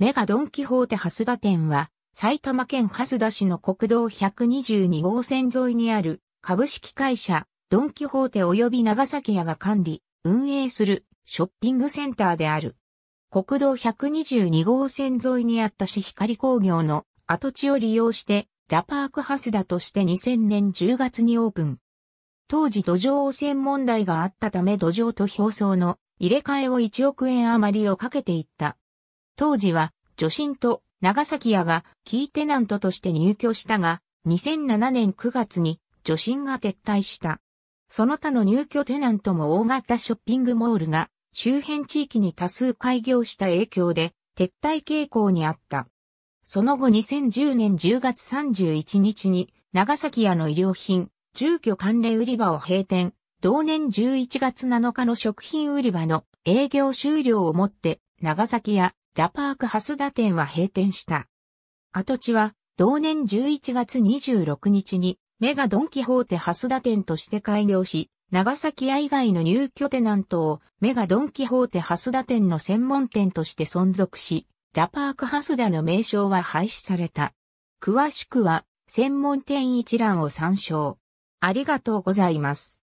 メガドンキホーテ蓮田店は、埼玉県蓮田市の国道122号線沿いにある株式会社ドンキホーテ及び長崎屋が管理、運営するショッピングセンターである。国道122号線沿いにあった市光工業の跡地を利用してラパーク蓮田として2000年10月にオープン。当時土壌汚染問題があったため土壌と表層の入れ替えを1億円余りをかけていった当時は、女神と長崎屋がキーテナントとして入居したが、2007年9月に女神が撤退した。その他の入居テナントも大型ショッピングモールが周辺地域に多数開業した影響で撤退傾向にあった。その後2010年10月31日に長崎屋の医療品、住居関連売り場を閉店、同年11月7日の食品売り場の営業終了をもって長崎屋ラパーク蓮田店は閉店した。跡地は、同年11月26日に、メガドンキホーテ蓮田店として開業し、長崎屋以外の入居テナントをメガドンキホーテ蓮田店の専門店として存続し、ラパーク蓮田の名称は廃止された。詳しくは、専門店一覧を参照。ありがとうございます。